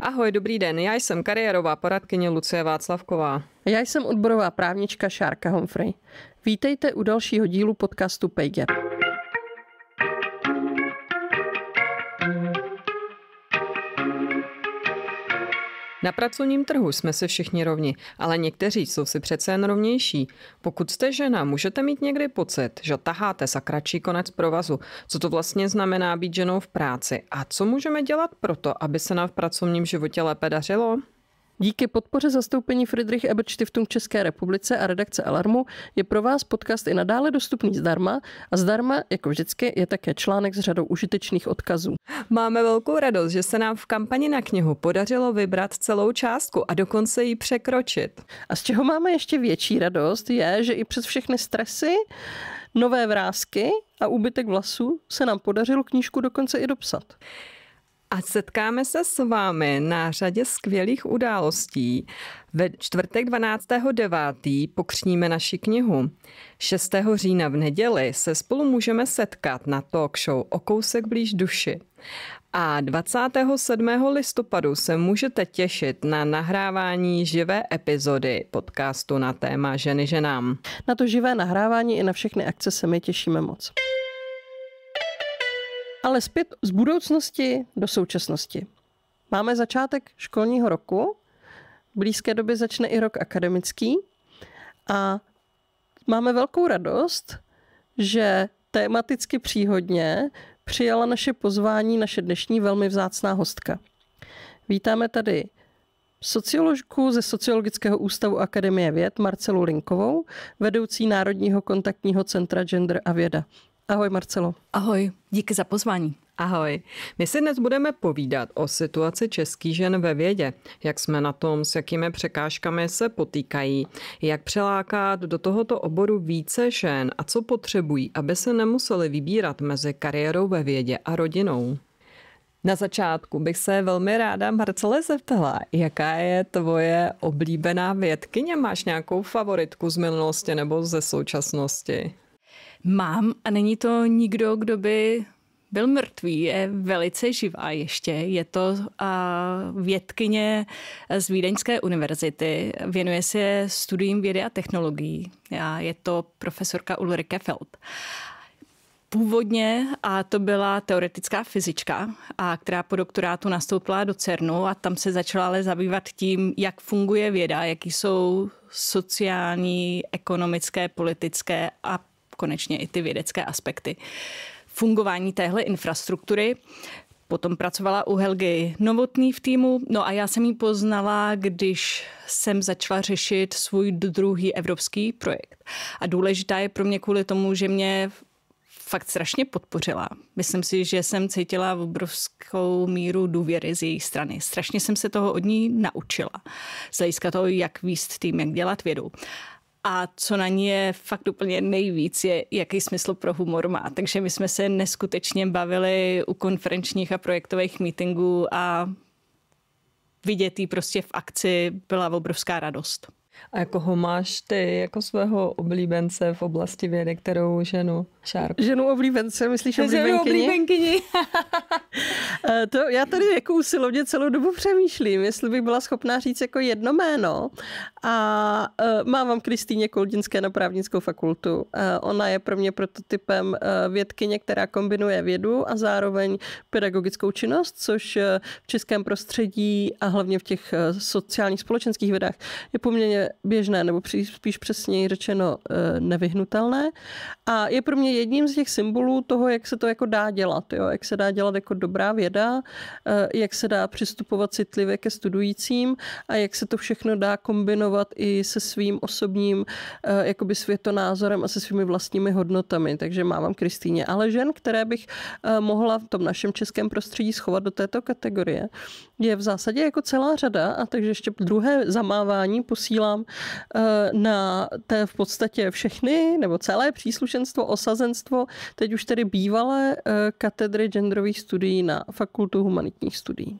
Ahoj, dobrý den. Já jsem kariérová poradkyně Lucie Václavková. Já jsem odborová právnička Šárka Humphrey. Vítejte u dalšího dílu podcastu PayGap. Na pracovním trhu jsme si všichni rovni, ale někteří jsou si přece jen rovnější. Pokud jste žena, můžete mít někdy pocit, že taháte za kratší konec provazu. Co to vlastně znamená být ženou v práci a co můžeme dělat proto, aby se nám v pracovním životě lépe dařilo? Díky podpoře zastoupení Friedrich Ebert Stiftung České republice a redakce Alarmu je pro vás podcast i nadále dostupný zdarma a zdarma, jako vždycky, je také článek s řadou užitečných odkazů. Máme velkou radost, že se nám v kampani na knihu podařilo vybrat celou částku a dokonce ji překročit. A z čeho máme ještě větší radost je, že i přes všechny stresy, nové vrázky a úbytek vlasů se nám podařilo knížku dokonce i dopsat. A setkáme se s vámi na řadě skvělých událostí. Ve čtvrtek 12.9. pokřníme naši knihu. 6. října v neděli se spolu můžeme setkat na talk show O kousek blíž duši. A 27. listopadu se můžete těšit na nahrávání živé epizody podcastu na téma Ženy ženám. Na to živé nahrávání i na všechny akce se my těšíme moc. Ale zpět z budoucnosti do současnosti. Máme začátek školního roku, v blízké době začne i rok akademický a máme velkou radost, že tematicky příhodně přijala naše pozvání naše dnešní velmi vzácná hostka. Vítáme tady socioložku ze Sociologického ústavu Akademie věd Marcelu Linkovou, vedoucí Národního kontaktního centra Gender a věda. Ahoj Marcelo. Ahoj, díky za pozvání. Ahoj. My si dnes budeme povídat o situaci českých žen ve vědě, jak jsme na tom, s jakými překážkami se potýkají, jak přelákat do tohoto oboru více žen a co potřebují, aby se nemuseli vybírat mezi kariérou ve vědě a rodinou. Na začátku bych se velmi ráda Marcele zeptala, jaká je tvoje oblíbená vědkyně? Máš nějakou favoritku z minulosti nebo ze současnosti? Mám a není to nikdo, kdo by byl mrtvý, je velice živá ještě. Je to vědkyně z Vídeňské univerzity, věnuje se studiím vědy a technologií. A je to profesorka Ulrike Feld. Původně a to byla teoretická fyzička, a která po doktorátu nastoupila do CERNu a tam se začala ale zabývat tím, jak funguje věda, jaký jsou sociální, ekonomické, politické a konečně i ty vědecké aspekty fungování téhle infrastruktury. Potom pracovala u Helgy Novotný v týmu, no a já jsem ji poznala, když jsem začala řešit svůj druhý evropský projekt. A důležitá je pro mě kvůli tomu, že mě fakt strašně podpořila. Myslím si, že jsem cítila obrovskou míru důvěry z její strany. Strašně jsem se toho od ní naučila. Zajistka toho, jak výst tým, jak dělat vědu. A co na ní je fakt úplně nejvíc, je, jaký smysl pro humor má. Takže my jsme se neskutečně bavili u konferenčních a projektových meetingů a vidět jí prostě v akci byla obrovská radost. A jako ho máš ty jako svého oblíbence v oblasti vědy, kterou ženu? Šárku. Ženu oblíbence, myslíš oblíbenkyni? Ženu oblíbenkyni. Eh, to já tady jako usilovně celou dobu přemýšlím, jestli bych byla schopná říct jako jedno jméno. A uh, mám vám Kristýně Koldinské na právnickou fakultu. Uh, ona je pro mě prototypem uh, vědkyně, která kombinuje vědu a zároveň pedagogickou činnost, což uh, v českém prostředí a hlavně v těch uh, sociálních společenských vědách je poměrně běžné, nebo spíš přesněji řečeno eh, nevyhnutelné. A je pro mě jedním z těch symbolů toho, jak se to jako dá dělat, jo? jak se dá dělat jako dobrá věda, eh, jak se dá přistupovat citlivě ke studujícím a jak se to všechno dá kombinovat i se svým osobním eh, jakoby světonázorem a se svými vlastními hodnotami. Takže mám Kristýně ale žen, které bych mohla v tom našem českém prostředí schovat do této kategorie, je v zásadě jako celá řada a takže ještě druhé zamávání posílám mám eh, na té v podstatě všechny, nebo celé příslušenstvo, osazenstvo, teď už tedy bývalé eh, katedry genderových studií na Fakultu humanitních studií.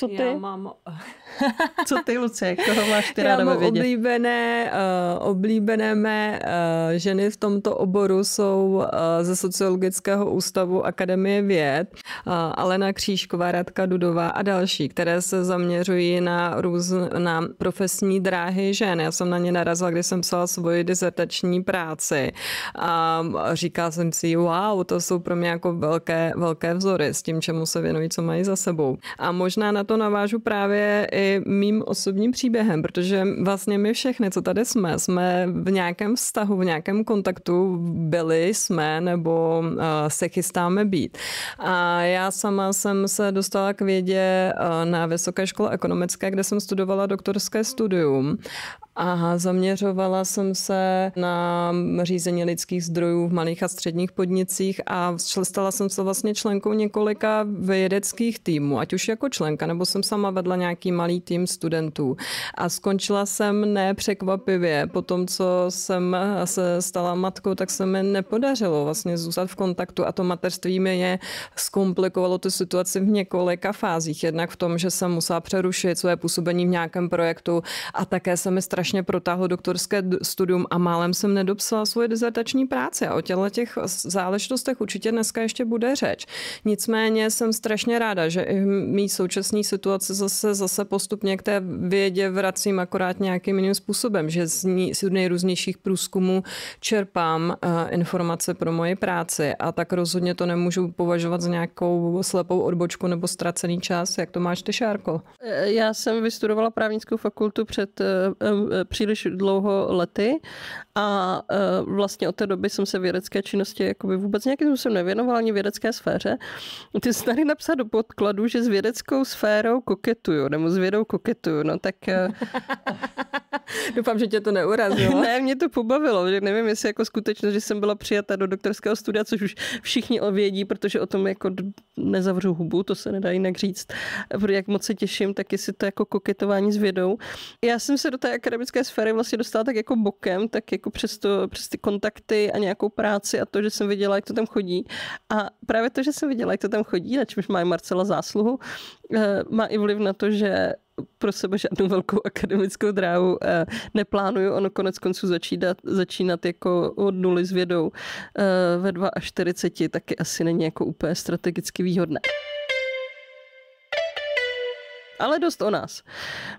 Co ty? Já mám... Co ty, Lucie, koho máš ty ráda Já mám vědět? oblíbené, uh, oblíbené mé uh, ženy v tomto oboru jsou uh, ze Sociologického ústavu Akademie věd, uh, Alena Křížková, Radka Dudová a další, které se zaměřují na, růz, na profesní dráhy žen. Já jsem na ně narazila, když jsem psala svoji dizertační práci a říká jsem si, wow, to jsou pro mě jako velké, velké vzory s tím, čemu se věnují, co mají za sebou. A možná na to navážu právě i mým osobním příběhem, protože vlastně my všechny, co tady jsme, jsme v nějakém vztahu, v nějakém kontaktu byli, jsme nebo eh, se chystáme být. A já sama jsem se dostala k vědě eh, na Vysoké škole ekonomické, kde jsem studovala doktorské studium a zaměřovala jsem se na řízení lidských zdrojů v malých a středních podnicích a stala jsem se vlastně členkou několika vědeckých týmů, ať už jako členka, nebo jsem sama vedla nějaký malý tým studentů. A skončila jsem nepřekvapivě. Po tom, co jsem eh, se stala matkou, tak se mi nepodařilo vlastně zůstat v kontaktu a to mateřství mi je zkomplikovalo tu situaci v několika fázích. Jednak v tom, že jsem musela přerušit své působení v nějakém projektu a také se mi strašně strašně protáhlo doktorské studium a málem jsem nedopsala svoje dizertační práci a o těchto těch záležitostech určitě dneska ještě bude řeč. Nicméně jsem strašně ráda, že i v mý současné situaci zase, zase postupně k té vědě vracím akorát nějakým jiným způsobem, že z, ní, z nejrůznějších průzkumů čerpám uh, informace pro moje práci a tak rozhodně to nemůžu považovat za nějakou slepou odbočku nebo ztracený čas. Jak to máš ty, Šárko? Eh, já jsem vystudovala právnickou fakultu před eh, Eh, příliš dlouho lety a eh, vlastně od té doby jsem se vědecké činnosti jakoby vůbec nějakým způsobem nevěnovala ani vědecké sféře. Ty jsi tady napsal do podkladu, že s vědeckou sférou koketuju, nebo s vědou koketuju, no tak... Eh, Doufám, že tě to neurazilo. ne, mě to pobavilo, že nevím, jestli jako skutečnost, že jsem byla přijata do doktorského studia, což už všichni ovědí, protože o tom jako nezavřu hubu, to se nedá jinak říct. Jak moc se těším, tak jestli to jako koketování s vědou. Já jsem se do té akademie akademické sféry vlastně dostala tak jako bokem, tak jako přes, to, přes ty kontakty a nějakou práci a to, že jsem viděla, jak to tam chodí. A právě to, že jsem viděla, jak to tam chodí, na čemž má i Marcela zásluhu, eh, má i vliv na to, že pro sebe žádnou velkou akademickou dráhu eh, neplánuju. Ono konec konců začínat, začínat jako od nuly s vědou eh, ve 42 taky asi není jako úplně strategicky výhodné. Ale dost o nás.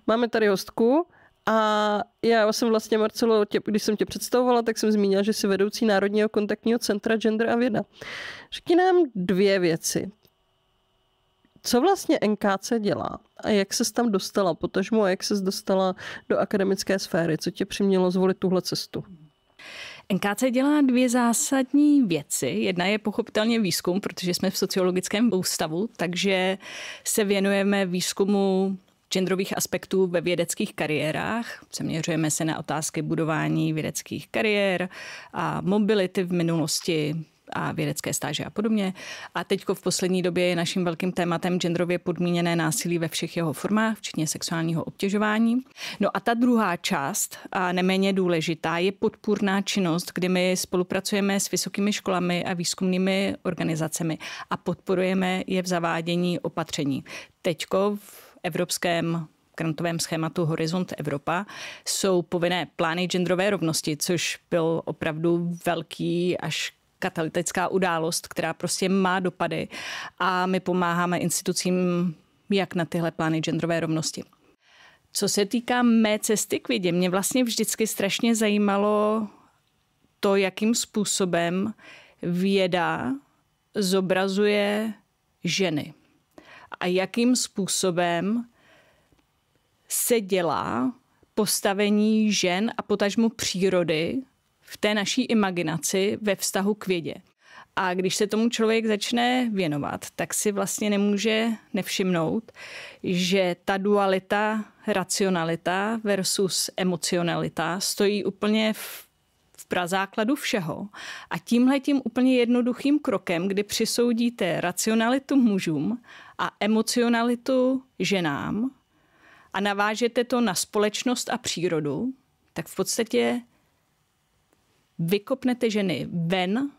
Máme tady hostku, a já jsem vlastně, Marcelo, tě, když jsem tě představovala, tak jsem zmínila, že jsi vedoucí Národního kontaktního centra Gender a věda. Řekni nám dvě věci. Co vlastně NKC dělá a jak se tam dostala, potažmo jak se dostala do akademické sféry? Co tě přimělo zvolit tuhle cestu? NKC dělá dvě zásadní věci. Jedna je pochopitelně výzkum, protože jsme v sociologickém ústavu, takže se věnujeme výzkumu genderových aspektů ve vědeckých kariérách. Zaměřujeme se na otázky budování vědeckých kariér a mobility v minulosti a vědecké stáže a podobně. A teď v poslední době je naším velkým tématem genderově podmíněné násilí ve všech jeho formách, včetně sexuálního obtěžování. No a ta druhá část, a neméně důležitá, je podpůrná činnost, kdy my spolupracujeme s vysokými školami a výzkumnými organizacemi a podporujeme je v zavádění opatření. Teďko v evropském grantovém schématu Horizont Evropa jsou povinné plány genderové rovnosti, což byl opravdu velký až katalytická událost, která prostě má dopady a my pomáháme institucím jak na tyhle plány genderové rovnosti. Co se týká mé cesty k vědě, mě vlastně vždycky strašně zajímalo to, jakým způsobem věda zobrazuje ženy a jakým způsobem se dělá postavení žen a potažmo přírody v té naší imaginaci ve vztahu k vědě. A když se tomu člověk začne věnovat, tak si vlastně nemůže nevšimnout, že ta dualita, racionalita versus emocionalita stojí úplně v, v prazákladu všeho. A tímhle tím úplně jednoduchým krokem, kdy přisoudíte racionalitu mužům a emocionalitu ženám a navážete to na společnost a přírodu, tak v podstatě vykopnete ženy ven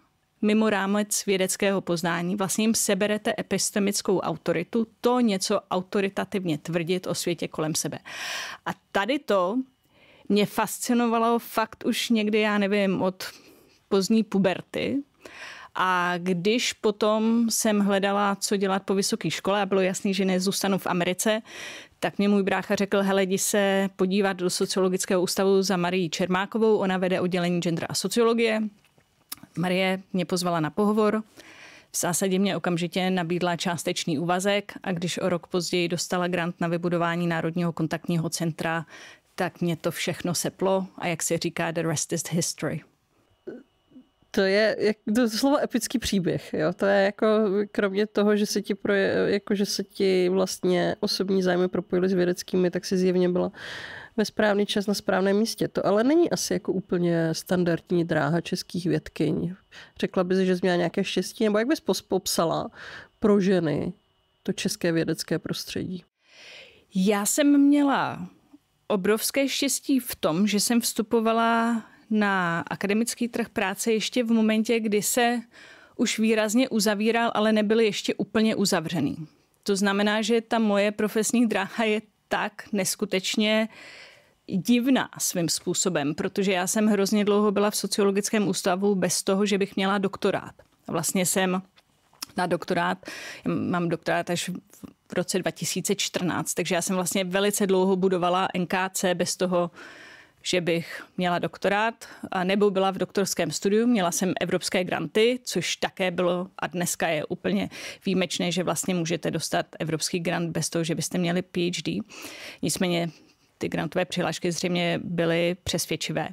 mimo rámec vědeckého poznání, vlastně jim seberete epistemickou autoritu, to něco autoritativně tvrdit o světě kolem sebe. A tady to mě fascinovalo fakt už někdy, já nevím, od pozdní puberty. A když potom jsem hledala, co dělat po vysoké škole a bylo jasný, že nezůstanu v Americe, tak mě můj brácha řekl, hele, jdi se podívat do sociologického ústavu za Marii Čermákovou, ona vede oddělení gender a sociologie. Marie mě pozvala na pohovor, v zásadě mě okamžitě nabídla částečný úvazek a když o rok později dostala grant na vybudování Národního kontaktního centra, tak mě to všechno seplo a jak se říká, the rest is history. To je jak, to slovo epický příběh. Jo? To je jako, kromě toho, že se ti, proje, jako, že se ti vlastně osobní zájmy propojily s vědeckými, tak si zjevně byla ve správný čas na správném místě. To ale není asi jako úplně standardní dráha českých vědkyň. Řekla bys, že jsi měla nějaké štěstí, nebo jak bys popsala pro ženy to české vědecké prostředí? Já jsem měla obrovské štěstí v tom, že jsem vstupovala na akademický trh práce ještě v momentě, kdy se už výrazně uzavíral, ale nebyl ještě úplně uzavřený. To znamená, že ta moje profesní dráha je tak neskutečně divná svým způsobem, protože já jsem hrozně dlouho byla v sociologickém ústavu bez toho, že bych měla doktorát. Vlastně jsem na doktorát, mám doktorát až v roce 2014, takže já jsem vlastně velice dlouho budovala NKC bez toho, že bych měla doktorát, nebo byla v doktorském studiu, měla jsem evropské granty, což také bylo a dneska je úplně výjimečné, že vlastně můžete dostat evropský grant bez toho, že byste měli PhD. Nicméně ty grantové přihlášky zřejmě byly přesvědčivé.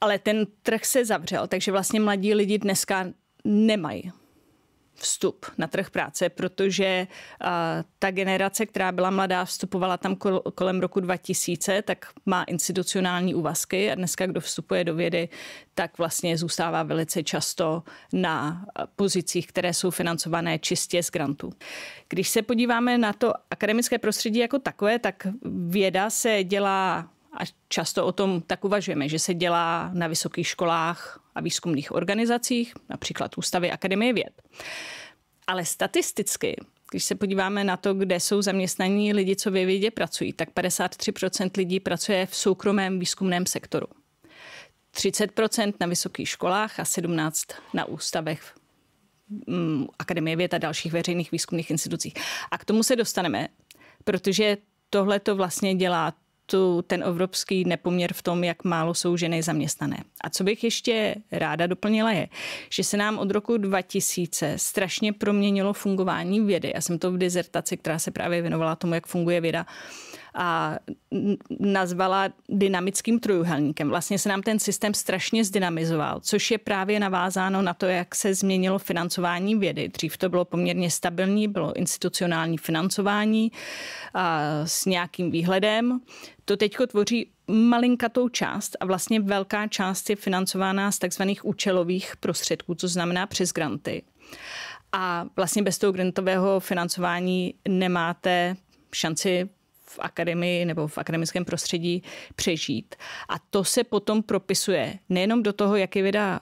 Ale ten trh se zavřel, takže vlastně mladí lidi dneska nemají vstup na trh práce, protože ta generace, která byla mladá, vstupovala tam kol- kolem roku 2000, tak má institucionální úvazky a dneska, kdo vstupuje do vědy, tak vlastně zůstává velice často na pozicích, které jsou financované čistě z grantů. Když se podíváme na to akademické prostředí jako takové, tak věda se dělá a často o tom tak uvažujeme, že se dělá na vysokých školách, a výzkumných organizacích, například Ústavy Akademie věd. Ale statisticky, když se podíváme na to, kde jsou zaměstnaní lidi, co ve vědě pracují, tak 53% lidí pracuje v soukromém výzkumném sektoru. 30% na vysokých školách a 17% na ústavech mm, Akademie věd a dalších veřejných výzkumných institucích. A k tomu se dostaneme, protože tohle to vlastně dělá tu, ten evropský nepoměr v tom, jak málo jsou ženy zaměstnané. A co bych ještě ráda doplnila je, že se nám od roku 2000 strašně proměnilo fungování vědy. Já jsem to v dizertaci, která se právě věnovala tomu, jak funguje věda, a nazvala dynamickým trojuhelníkem. Vlastně se nám ten systém strašně zdynamizoval, což je právě navázáno na to, jak se změnilo financování vědy. Dřív to bylo poměrně stabilní, bylo institucionální financování a s nějakým výhledem. To teď tvoří malinkatou část a vlastně velká část je financována z takzvaných účelových prostředků, co znamená přes granty. A vlastně bez toho grantového financování nemáte šanci v akademii nebo v akademickém prostředí přežít. A to se potom propisuje nejenom do toho, jak je věda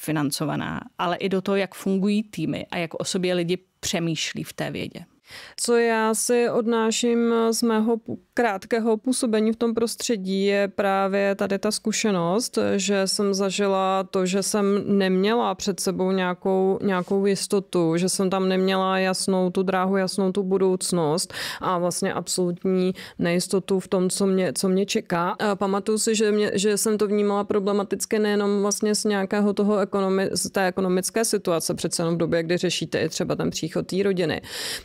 financovaná, ale i do toho, jak fungují týmy a jak o sobě lidi přemýšlí v té vědě. Co já si odnáším z mého krátkého působení v tom prostředí je právě tady ta zkušenost, že jsem zažila to, že jsem neměla před sebou nějakou, nějakou jistotu, že jsem tam neměla jasnou tu dráhu, jasnou tu budoucnost a vlastně absolutní nejistotu v tom, co mě, co mě čeká. A pamatuju si, že, mě, že jsem to vnímala problematicky nejenom vlastně z nějakého toho ekonomi, z té ekonomické situace, přece jenom v době, kdy řešíte i třeba ten příchod té rodiny,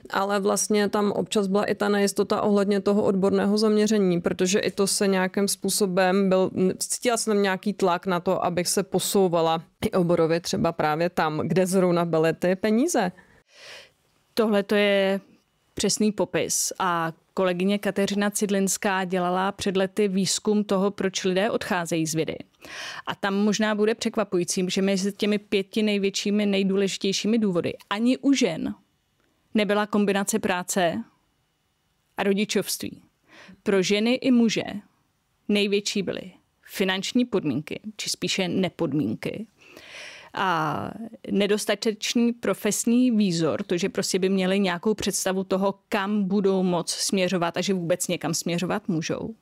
ale ale vlastně tam občas byla i ta nejistota ohledně toho odborného zaměření, protože i to se nějakým způsobem byl, cítila jsem nějaký tlak na to, abych se posouvala i oborově třeba právě tam, kde zrovna byly ty peníze. Tohle to je přesný popis a kolegyně Kateřina Cidlinská dělala před lety výzkum toho, proč lidé odcházejí z vědy. A tam možná bude překvapujícím, že mezi těmi pěti největšími, nejdůležitějšími důvody ani u žen nebyla kombinace práce a rodičovství. Pro ženy i muže největší byly finanční podmínky, či spíše nepodmínky, a nedostatečný profesní výzor, to, že prostě by měli nějakou představu toho, kam budou moc směřovat a že vůbec někam směřovat můžou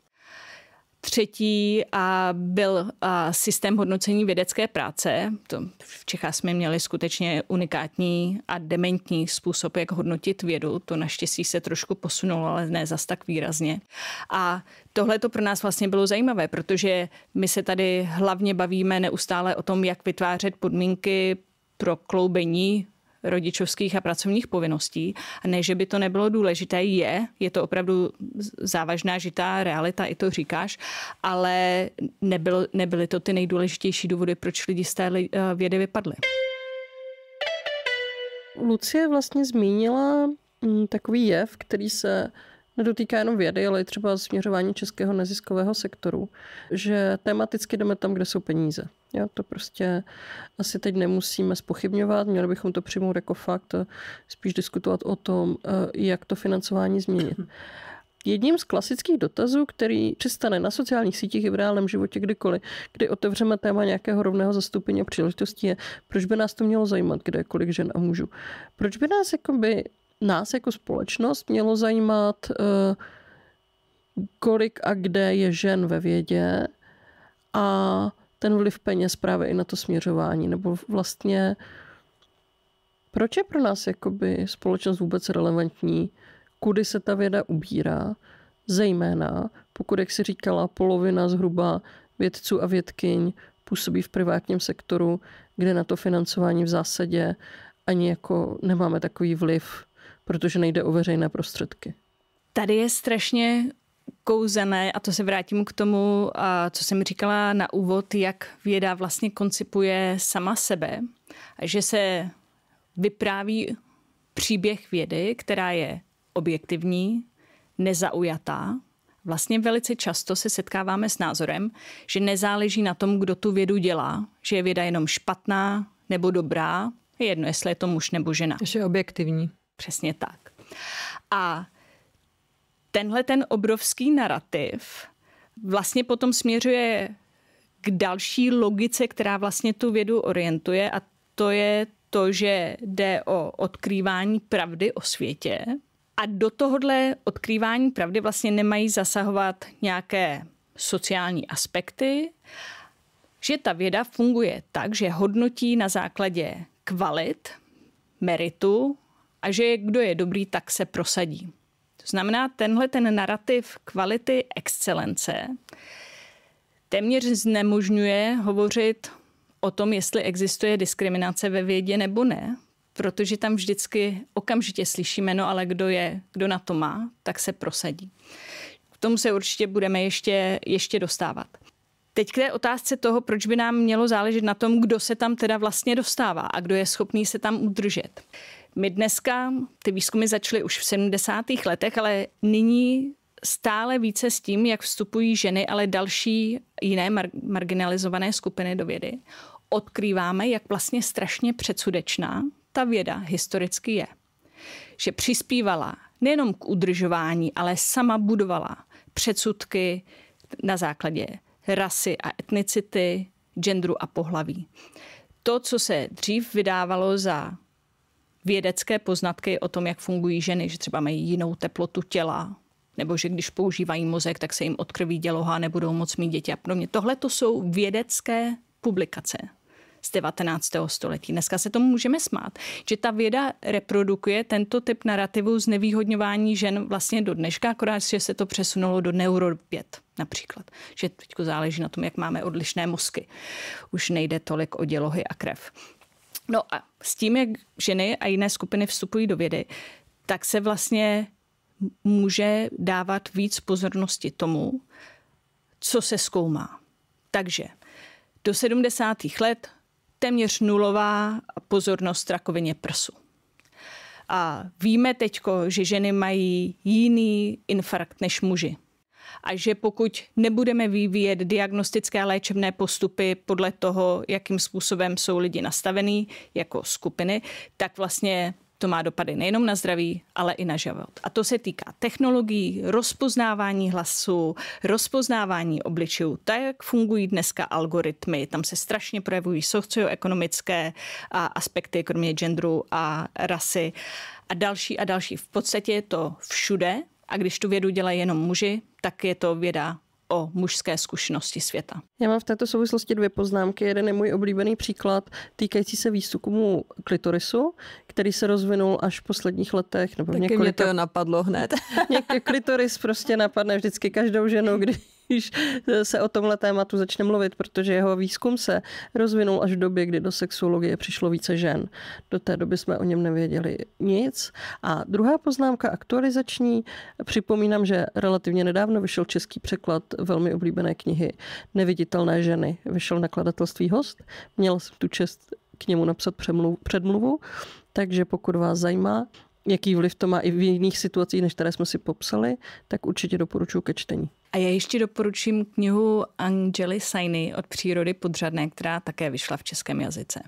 třetí a byl a systém hodnocení vědecké práce. To v Čechách jsme měli skutečně unikátní a dementní způsob, jak hodnotit vědu. To naštěstí se trošku posunulo, ale ne zas tak výrazně. A tohle to pro nás vlastně bylo zajímavé, protože my se tady hlavně bavíme neustále o tom, jak vytvářet podmínky pro kloubení rodičovských a pracovních povinností. A ne, že by to nebylo důležité, je, je to opravdu závažná žitá realita, i to říkáš, ale nebylo, nebyly to ty nejdůležitější důvody, proč lidi z té eh, vědy vypadly. Lucie vlastně zmínila mm, takový jev, který se nedotýká jenom vědy, ale i třeba směřování českého neziskového sektoru, že tematicky jdeme tam, kde jsou peníze. Jo, to prostě asi teď nemusíme spochybňovat, měli bychom to přijmout jako fakt, spíš diskutovat o tom, eh, jak to financování změnit. Jedním z klasických dotazů, který přistane na sociálních sítích i v reálném životě kdykoliv, kdy otevřeme téma nějakého rovného zastoupení a příležitostí, je, proč by nás to mělo zajímat, kde je kolik žen a mužů. Proč by nás jakoby nás jako společnost mělo zajímat, eh, kolik a kde je žen ve vědě a ten vliv peněz právě i na to směřování, nebo vlastně proč je pro nás jakoby společnost vůbec relevantní, kudy se ta věda ubírá, zejména pokud, jak si říkala, polovina zhruba vědců a vědkyň působí v privátním sektoru, kde na to financování v zásadě ani jako nemáme takový vliv, protože nejde o veřejné prostředky. Tady je strašně kouzené, a to se vrátím k tomu, co jsem říkala na úvod, jak věda vlastně koncipuje sama sebe, že se vypráví příběh vědy, která je objektivní, nezaujatá. Vlastně velice často se setkáváme s názorem, že nezáleží na tom, kdo tu vědu dělá, že je věda jenom špatná nebo dobrá, je jedno, jestli je to muž nebo žena. Že je objektivní. Přesně tak. A tenhle ten obrovský narrativ vlastně potom směřuje k další logice, která vlastně tu vědu orientuje a to je to, že jde o odkrývání pravdy o světě a do tohohle odkrývání pravdy vlastně nemají zasahovat nějaké sociální aspekty, že ta věda funguje tak, že hodnotí na základě kvalit, meritu, a že kdo je dobrý, tak se prosadí. To znamená, tenhle ten narrativ kvality excelence téměř znemožňuje hovořit o tom, jestli existuje diskriminace ve vědě nebo ne, protože tam vždycky okamžitě slyšíme, no ale kdo je, kdo na to má, tak se prosadí. K tomu se určitě budeme ještě, ještě dostávat. Teď k té otázce toho, proč by nám mělo záležet na tom, kdo se tam teda vlastně dostává a kdo je schopný se tam udržet. My dneska, ty výzkumy začaly už v 70. letech, ale nyní stále více s tím, jak vstupují ženy, ale další jiné mar- marginalizované skupiny do vědy, odkrýváme, jak vlastně strašně předsudečná ta věda historicky je. Že přispívala nejenom k udržování, ale sama budovala předsudky na základě rasy a etnicity, genderu a pohlaví. To, co se dřív vydávalo za vědecké poznatky o tom, jak fungují ženy, že třeba mají jinou teplotu těla, nebo že když používají mozek, tak se jim odkrví děloha, nebudou moc mít děti a podobně. Tohle to jsou vědecké publikace z 19. století. Dneska se tomu můžeme smát, že ta věda reprodukuje tento typ narrativu znevýhodňování žen vlastně do dneška, akorát, že se to přesunulo do neuro 5 například. Že teď záleží na tom, jak máme odlišné mozky. Už nejde tolik o dělohy a krev. No a s tím, jak ženy a jiné skupiny vstupují do vědy, tak se vlastně může dávat víc pozornosti tomu, co se zkoumá. Takže do 70. let téměř nulová pozornost rakovině prsu. A víme teď, že ženy mají jiný infarkt než muži a že pokud nebudeme vyvíjet diagnostické a léčebné postupy podle toho, jakým způsobem jsou lidi nastavení jako skupiny, tak vlastně to má dopady nejenom na zdraví, ale i na život. A to se týká technologií, rozpoznávání hlasu, rozpoznávání obličejů, tak jak fungují dneska algoritmy. Tam se strašně projevují socioekonomické aspekty, kromě genderu a rasy a další a další. V podstatě je to všude, a když tu vědu dělají jenom muži, tak je to věda o mužské zkušenosti světa. Já mám v této souvislosti dvě poznámky. Jeden je můj oblíbený příklad týkající se výstupu klitorisu, který se rozvinul až v posledních letech. Nebo Taky několika... mě to napadlo hned. klitoris prostě napadne vždycky každou ženu, když když se o tomhle tématu začne mluvit, protože jeho výzkum se rozvinul až v době, kdy do sexuologie přišlo více žen. Do té doby jsme o něm nevěděli nic. A druhá poznámka aktualizační. Připomínám, že relativně nedávno vyšel český překlad velmi oblíbené knihy Neviditelné ženy. Vyšel nakladatelství host. Měl jsem tu čest k němu napsat předmluvu. Takže pokud vás zajímá, jaký vliv to má i v jiných situacích, než které jsme si popsali, tak určitě doporučuji ke čtení. A já ještě doporučím knihu Angely Sainy od přírody podřadné, která také vyšla v českém jazyce.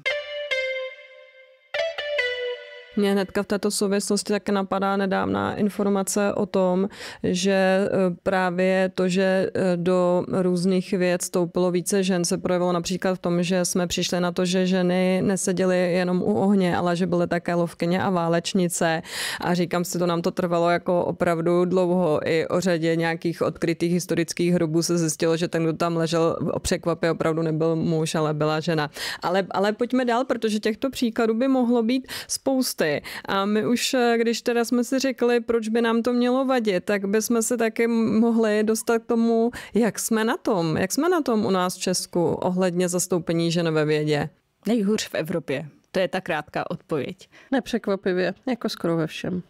Mě hnedka v této souvislosti také napadá nedávná informace o tom, že e, právě to, že e, do různých věc stoupilo více žen, se projevilo například v tom, že jsme přišli na to, že ženy neseděly jenom u ohně, ale že byly také lovkyně a válečnice. A říkám si, to nám to trvalo jako opravdu dlouho. I o řadě nějakých odkrytých historických hrobů se zjistilo, že ten, kdo tam ležel, překvapě opravdu nebyl muž, ale byla žena. Ale, ale pojďme dál, protože těchto příkladů by mohlo být spousty věci. A my už, eh, když teda jsme si řekli, proč by nám to mělo vadit, tak bychom se taky mohli dostat k tomu, jak jsme na tom, jak jsme na tom u nás v Česku ohledně zastoupení žen ve vědě. Nejhůř v Evropě. To je ta krátká odpověď. Nepřekvapivě, jako skoro ve všem.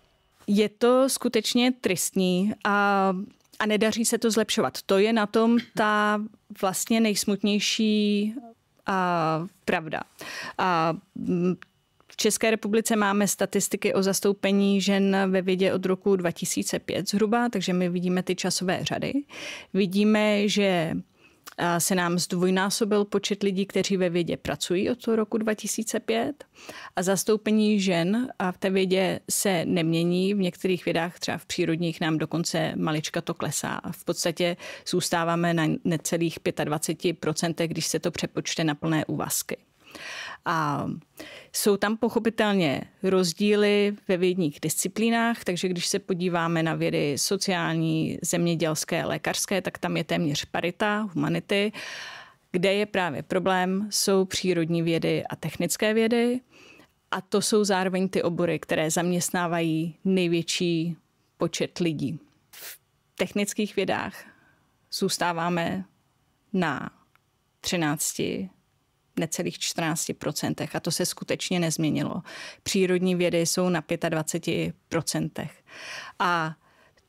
Je to skutečně tristní a, a nedaří se to zlepšovat. To je na tom ta vlastně nejsmutnější a pravda. A České republice máme statistiky o zastoupení žen ve vědě od roku 2005 zhruba, takže my vidíme ty časové řady. Vidíme, že eh, se nám zdvojnásobil počet lidí, kteří ve vědě pracují od toho roku 2005 a zastoupení žen v té vědě se nemění. V některých vědách, třeba v přírodních, nám dokonce malička to klesá. V podstatě zůstáváme na necelých 25%, když se to přepočte na plné úvazky. A jsou tam pochopitelně rozdíly ve vědních disciplínách, takže když se podíváme na vědy sociální, zemědělské, lékařské, tak tam je téměř parita, humanity. Kde je právě problém, jsou přírodní vědy a technické vědy. A to jsou zároveň ty obory, které zaměstnávají největší počet lidí. V technických vědách zůstáváme na 13 necelých 14%. A to se skutečně nezměnilo. Přírodní vědy jsou na 25%. A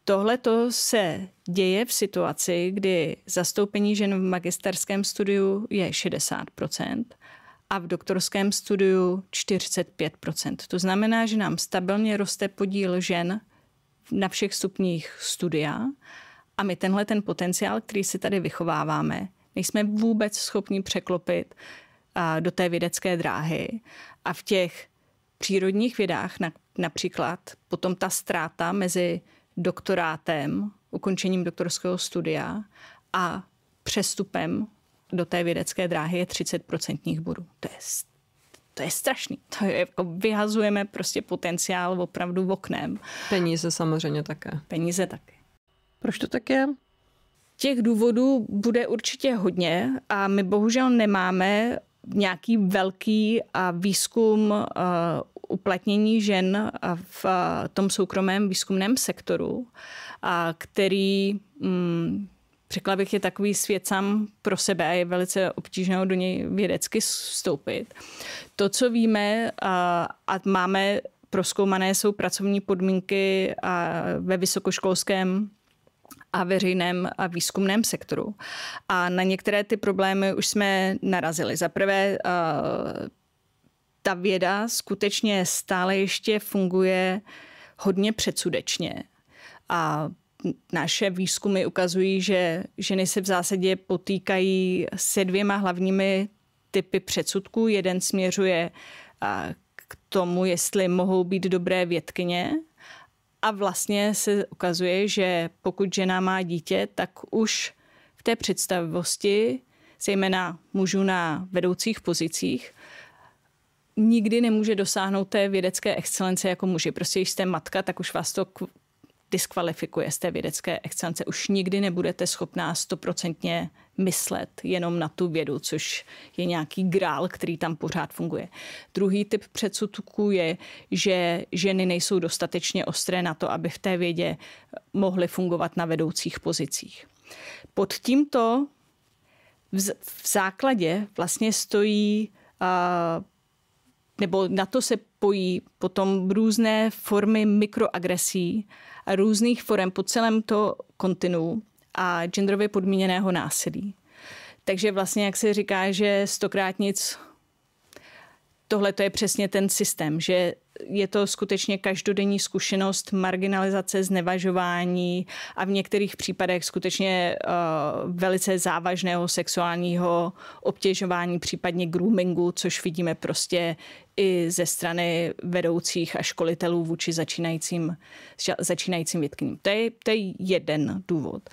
Tohle to se děje v situaci, kdy zastoupení žen v magisterském studiu je 60 a v doktorském studiu 45 To znamená, že nám stabilně roste podíl žen na všech stupních studia a my tenhle ten potenciál, který si tady vychováváme, nejsme vůbec schopni překlopit do té vědecké dráhy. A v těch přírodních vědách například potom ta ztráta mezi doktorátem, ukončením doktorského studia a přestupem do té vědecké dráhy je 30% bodů. To je, to je strašný. To je, jako vyhazujeme prostě potenciál opravdu v oknem. Peníze samozřejmě také. Peníze také. Proč to tak je? Těch důvodů bude určitě hodně a my bohužel nemáme nějaký velký výzkum uplatnění žen v tom soukromém výzkumném sektoru, který mm, řekla bych, je takový svět sám pro sebe a je velice obtížné do něj vědecky vstoupit. To, co víme a máme proskoumané, jsou pracovní podmínky ve vysokoškolském a veřejném a výzkumném sektoru. A na některé ty problémy už jsme narazili. Za prvé, eh, ta věda skutečně stále ještě funguje hodně předsudečně. A naše výzkumy ukazují, že ženy se v zásadě potýkají se dvěma hlavními typy předsudků. Jeden směřuje eh, k tomu, jestli mohou být dobré vědkyně, a vlastně se ukazuje, že pokud žena má dítě, tak už v té představivosti, zejména mužů na vedoucích pozicích, nikdy nemůže dosáhnout té vědecké excelence jako muži. Prostě, když jste matka, tak už vás to diskvalifikuje z té vědecké excelence. Už nikdy nebudete schopná stoprocentně myslet jenom na tu vědu, což je nějaký grál, který tam pořád funguje. Druhý typ předsudků je, že ženy nejsou dostatečně ostré na to, aby v té vědě mohly fungovat na vedoucích pozicích. Pod tímto v základě vlastně stojí nebo na to se pojí potom různé formy mikroagresí různých forem po celém to kontinu a genderově podmíněného násilí. Takže vlastně, jak se říká, že stokrát nic tohle to je přesně ten systém, že je to skutečně každodenní zkušenost marginalizace, znevažování a v některých případech skutečně uh, velice závažného sexuálního obtěžování, případně groomingu, což vidíme prostě i ze strany vedoucích a školitelů vůči začínajícím, začínajícím vědkyním. To je, to je jeden důvod.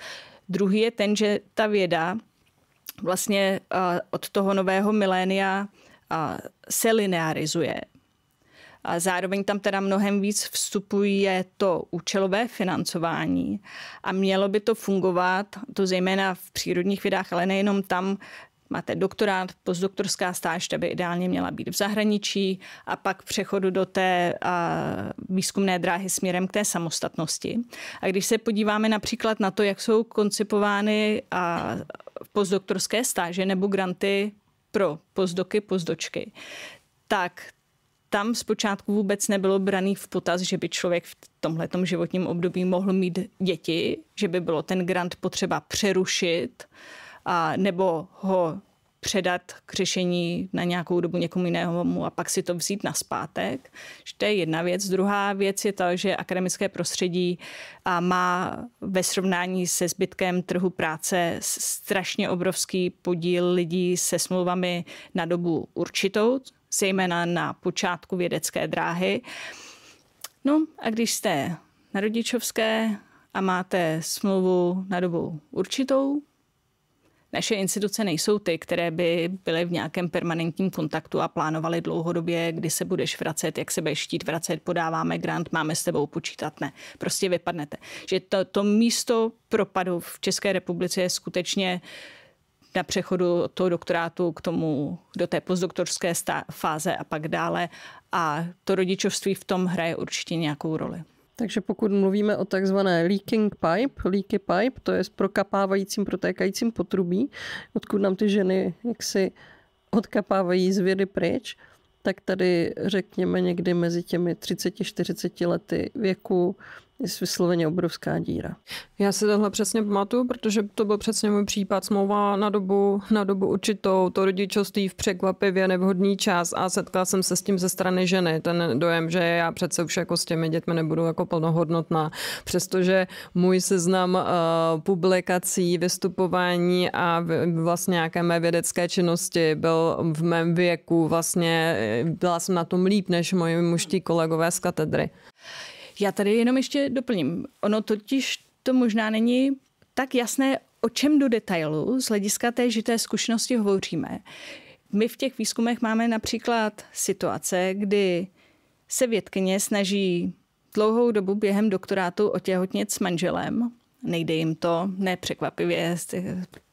Druhý je ten, že ta věda vlastně uh, od toho nového milénia se linearizuje. A zároveň tam teda mnohem víc vstupuje to účelové financování a mělo by to fungovat, to zejména v přírodních vědách, ale nejenom tam, máte doktorát, postdoktorská stáž, ta by ideálně měla být v zahraničí a pak přechodu do té a, výzkumné dráhy směrem k té samostatnosti. A když se podíváme například na to, jak jsou koncipovány a, postdoktorské stáže nebo granty pro pozdoky, pozdočky, tak tam zpočátku vůbec nebylo braný v potaz, že by člověk v tomhle životním období mohl mít děti, že by bylo ten grant potřeba přerušit a nebo ho předat k řešení na nějakou dobu někomu jinému a pak si to vzít na zpátek. to je jedna věc. Druhá věc je ta, že akademické prostředí má ve srovnání se zbytkem trhu práce strašně obrovský podíl lidí se smlouvami na dobu určitou, zejména na počátku vědecké dráhy. No a když jste na rodičovské a máte smlouvu na dobu určitou, naše instituce nejsou ty, které by byly v nějakém permanentním kontaktu a plánovaly dlouhodobě, kdy se budeš vracet, jak se budeš štít vracet, podáváme grant, máme s tebou počítat, ne. Prostě vypadnete. Že to, to místo propadu v České republice je skutečně na přechodu od toho doktorátu k tomu, do té postdoktorské stá- fáze a pak dále. A to rodičovství v tom hraje určitě nějakou roli. Takže pokud mluvíme o takzvané leaking pipe, leaky pipe, to je prokapávajícím, protékajícím potrubí, odkud nám ty ženy jaksi odkapávají z vědy pryč, tak tady řekněme někdy mezi těmi 30-40 lety věku je vysloveně obrovská díra. Já si tohle přesně pamatuju, protože to byl přesně můj případ. Smlouva na dobu, na dobu určitou, to rodičovství v překvapivě nevhodný čas a setkala jsem se s tím ze strany ženy. Ten dojem, že já přece už jako s těmi dětmi nebudu jako plnohodnotná. Přestože můj seznam uh, publikací, vystupování a vlastně nějaké mé vědecké činnosti byl v mém věku vlastně, eh, byla jsem na tom líp než moji muští kolegové z katedry. Já tady jenom ještě doplním. Ono totiž to možná není tak jasné, o čem do detailu z hlediska té žité zkušenosti hovoříme. My v těch výzkumech máme například situace, kdy se vědkyně snaží dlouhou dobu během doktorátu otěhotnit s manželem. Nejde jim to, nepřekvapivě,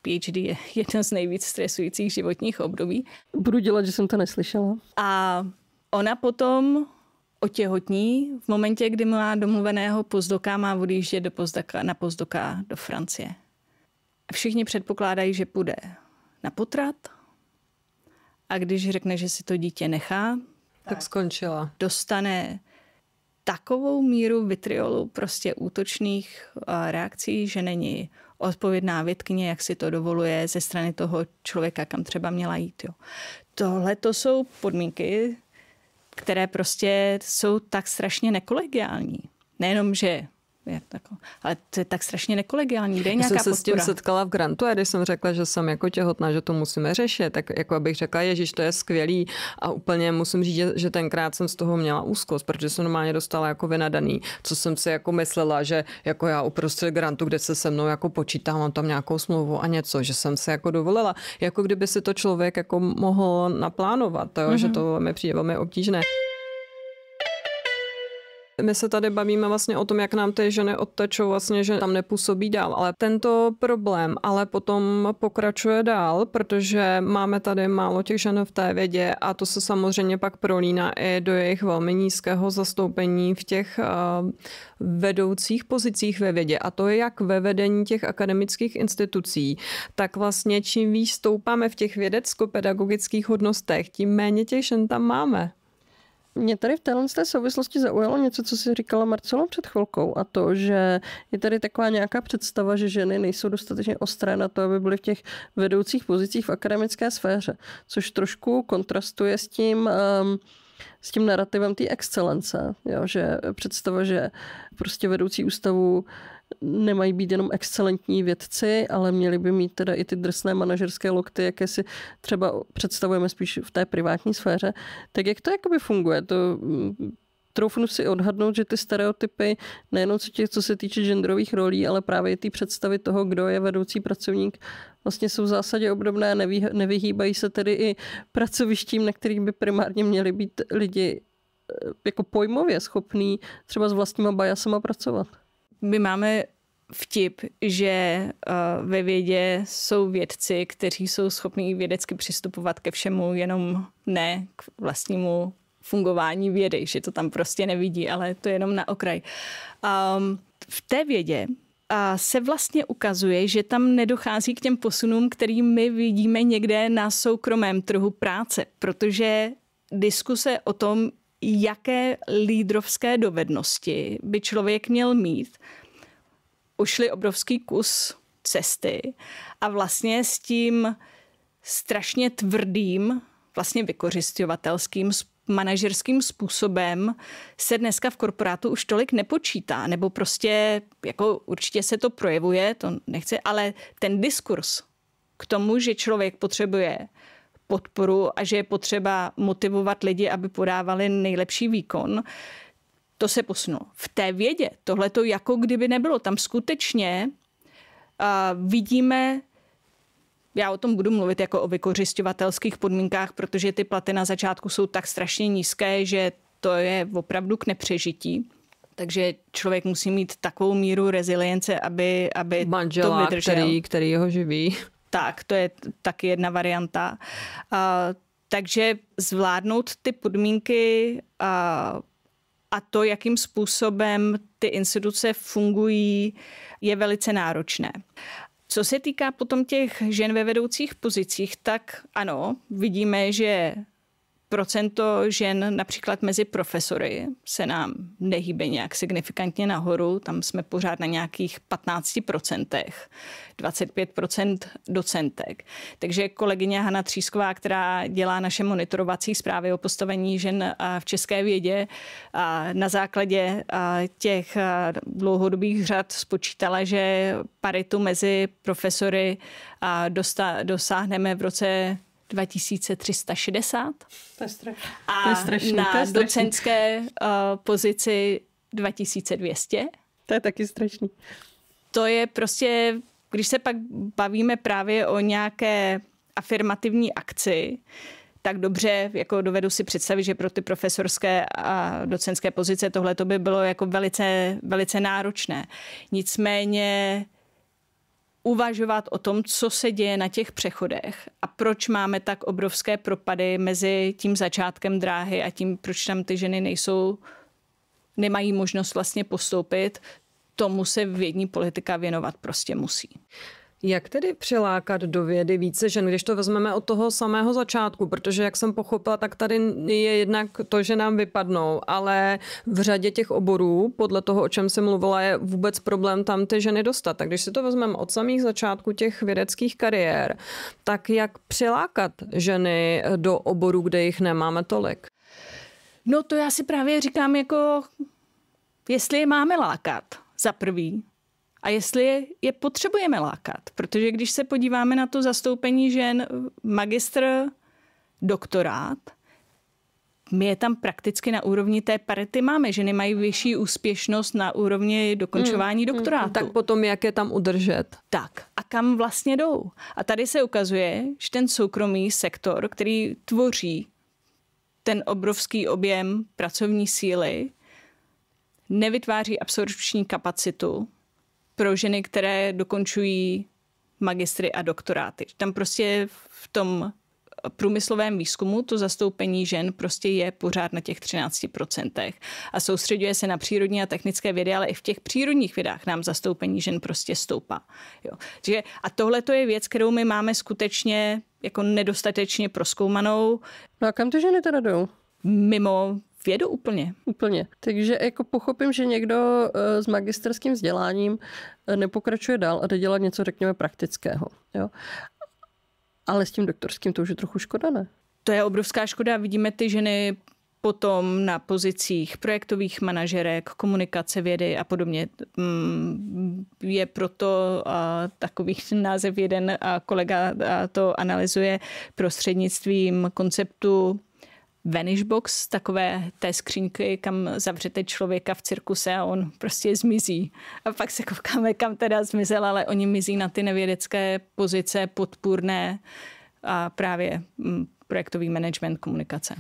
PhD je jeden z nejvíc stresujících životních období. Budu dělat, že jsem to neslyšela. A ona potom otěhotní v momentě, kdy má domluveného pozdoka, má odjíždět do pozdoka, na pozdoka do Francie. Všichni předpokládají, že půjde na potrat a když řekne, že si to dítě nechá, tak, tak skončila. Dostane takovou míru vitriolu prostě útočných reakcí, že není odpovědná větkyně, jak si to dovoluje ze strany toho člověka, kam třeba měla jít. Jo. Tohle to jsou podmínky, které prostě jsou tak strašně nekolegiální. Nejenom, že je tako. Ale to je tak strašně nekolegiální. Kde je nějaká Já jsem se postura? s tím setkala v grantu a když jsem řekla, že jsem jako těhotná, že to musíme řešit, tak jako abych řekla, Ježíš, to je skvělý a úplně musím říct, že tenkrát jsem z toho měla úzkost, protože jsem normálně dostala jako vynadaný, co jsem si jako myslela, že jako já uprostřed grantu, kde se se mnou jako počítám, mám tam nějakou smlouvu a něco, že jsem se jako dovolila, jako kdyby si to člověk jako mohl naplánovat, jo? Mm-hmm. že mhm. to mi přijde velmi obtížné my se tady bavíme vlastně o tom, jak nám ty ženy odtečou vlastně, že tam nepůsobí dál, ale tento problém ale potom pokračuje dál, protože máme tady málo těch žen v té vědě a to se samozřejmě pak prolíná i do jejich velmi nízkého zastoupení v těch eh, vedoucích pozicích ve vědě a to je jak ve vedení těch akademických institucí, tak vlastně čím výstoupáme stoupáme v těch vědecko-pedagogických hodnostech, tím méně těch žen tam máme. Mě tady v téhle souvislosti zaujalo něco, co si říkala Marcelo před chvilkou, a to, že je tady taková nějaká představa, že ženy nejsou dostatečně ostré na to, aby byly v těch vedoucích pozicích v akademické sféře, což trošku kontrastuje s tím. Um, s tím narrativem té excelence, jo, že představa, že prostě vedoucí ústavu nemají být jenom excelentní vědci, ale měli by mít teda i ty drsné manažerské lokty, jaké si třeba představujeme spíš v té privátní sféře. Tak jak to jakoby funguje? To mm, troufnu si odhadnout, že ty stereotypy, nejenom co, tě, co se týče genderových rolí, ale právě ty představy toho, kdo je vedoucí pracovník, vlastně jsou v zásadě obdobné, nevy, nevyhýbají se tedy i pracovištím, na kterých by primárně měli být lidi eh, jako pojmově schopný třeba s vlastníma bajasama pracovat my máme vtip, že uh, ve vědě jsou vědci, kteří jsou schopní vědecky přistupovat ke všemu, jenom ne k vlastnímu fungování vědy, že to tam prostě nevidí, ale to je jenom na okraj. Um, v té vědě a se vlastně ukazuje, že tam nedochází k těm posunům, který my vidíme někde na soukromém trhu práce, protože diskuse o tom, jaké lídrovské dovednosti by člověk měl mít, ušli obrovský kus cesty a vlastně s tím strašně tvrdým, vlastně vykořišťovatelským manažerským způsobem se dneska v korporátu už tolik nepočítá, nebo prostě jako určitě se to projevuje, to nechce, ale ten diskurs k tomu, že člověk potřebuje podporu a že je potřeba motivovat lidi, aby podávali nejlepší výkon, to se posunulo. V té vědě tohle to jako kdyby nebylo. Tam skutečně uh, vidíme já o tom budu mluvit jako o vykořišťovatelských podmínkách, protože ty platy na začátku jsou tak strašně nízké, že to je opravdu k nepřežití. Takže člověk musí mít takovou míru rezilience, aby, aby Manžela, to vydržel. Který, který ho živí. Tak, to je taky jedna varianta. A, takže zvládnout ty podmínky a, a to, jakým způsobem ty instituce fungují, je velice náročné. Co se týká potom těch žen ve vedoucích pozicích, tak ano, vidíme, že procento žen například mezi profesory se nám nehýbe nějak signifikantně nahoru, tam jsme pořád na nějakých 15%, 25% docentek. Takže kolegyně Hanna Třísková, která dělá naše monitorovací zprávy o postavení žen v české vědě, na základě těch dlouhodobých řad spočítala, že paritu mezi profesory dosáhneme v roce 2360. To je strašné. A to je strašný, na to je docenské uh, eh, pozici 2200. To je taky strašný. To je prostě, když se pak bavíme právě o nějaké afirmativní akci, tak dobře, jako dovedu si představit, že pro ty profesorské a docenské pozice tohle to by bylo jako velice, velice náročné. Nicméně uvažovat o tom, co se děje na těch přechodech a proč máme tak obrovské propady mezi tím začátkem dráhy a tím, proč tam ty ženy nejsou, nemají možnost vlastně postoupit, tomu se vědní politika věnovat prostě musí. Jak tedy přilákat do vědy více žen, když to vezmeme od toho samého začátku? Protože, jak jsem pochopila, tak tady je jednak to, že nám vypadnou, ale v řadě těch oborů, podle toho, o čem jsem mluvila, je vůbec problém tam ty ženy dostat. Tak když si to vezmeme od samých začátků těch vědeckých kariér, tak jak přilákat ženy do oborů, kde jich nemáme tolik? No to já si právě říkám, jako jestli je máme lákat za prvý, a jestli je, je potřebujeme lákat. Protože když se podíváme na to zastoupení žen, magistr, doktorát, my je tam prakticky na úrovni té parity máme. Ženy mají vyšší úspěšnost na úrovni dokončování hmm, hmm, doktorátu. Hmm, tak potom jak je tam udržet? Tak. A kam vlastně jdou? A tady se ukazuje, že ten soukromý sektor, který tvoří ten obrovský objem pracovní síly, nevytváří absorpční kapacitu pro ženy, které dokončují magistry a doktoráty. Tam prostě v tom průmyslovém výzkumu to zastoupení žen prostě je pořád na těch 13% a soustředuje se na přírodní a technické vědy, ale i v těch přírodních vědách nám zastoupení žen prostě stoupá. Jo. Takže, a tohle to je věc, kterou my máme skutečně jako nedostatečně proskoumanou. No a kam ty ženy teda jdou? Mimo vědu úplně. Úplně. Takže jako pochopím, že někdo eh, s magisterským vzděláním eh, nepokračuje dál a jde dělat něco, řekněme, praktického. Jo? Ale s tím doktorským to už je trochu škoda, ne? To je obrovská škoda. Vidíme ty ženy potom na pozicích projektových manažerek, komunikace vědy a podobně. Mm, je proto takový název jeden kolega to analyzuje prostřednictvím konceptu vanish box, takové té skřínky, kam zavřete člověka v cirkuse a on prostě zmizí. A pak se koukáme, kam teda zmizel, ale oni mizí na ty nevědecké pozice podpůrné a právě mm, projektový management komunikace.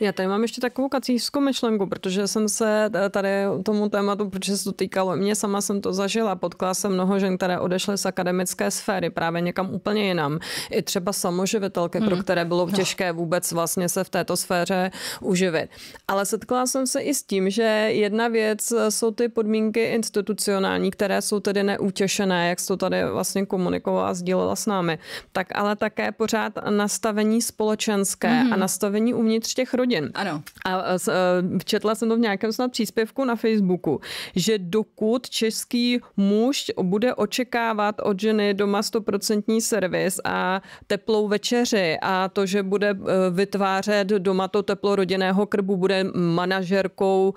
Já tady mám ještě takovou kacířskou myšlenku, protože jsem se eh, tady tomu tématu, protože se to týkalo mě, sama jsem to zažila, potkala jsem mnoho žen, které odešly z akademické sféry právě někam úplně jinam. I třeba samoživitelky, hmm. pro mhm. které bylo těžké vůbec vlastně se v této sféře uživit. Ale setkala jsem se i s tím, že jedna věc eh, jsou ty podmínky institucionální, které jsou tedy neútěšené, jak to tady vlastně komunikovala a sdílela s námi, tak ale také pořád nastavení společenské hmm. a nastavení uvnitř těch rodin rodin. Ano. A, e, četla jsem to v nějakém snad příspěvku na Facebooku, že dokud český muž bude očekávat od ženy doma 100% servis a teplou večeři a to, že bude e, vytvářet doma to teplo rodinného krbu, bude manažerkou,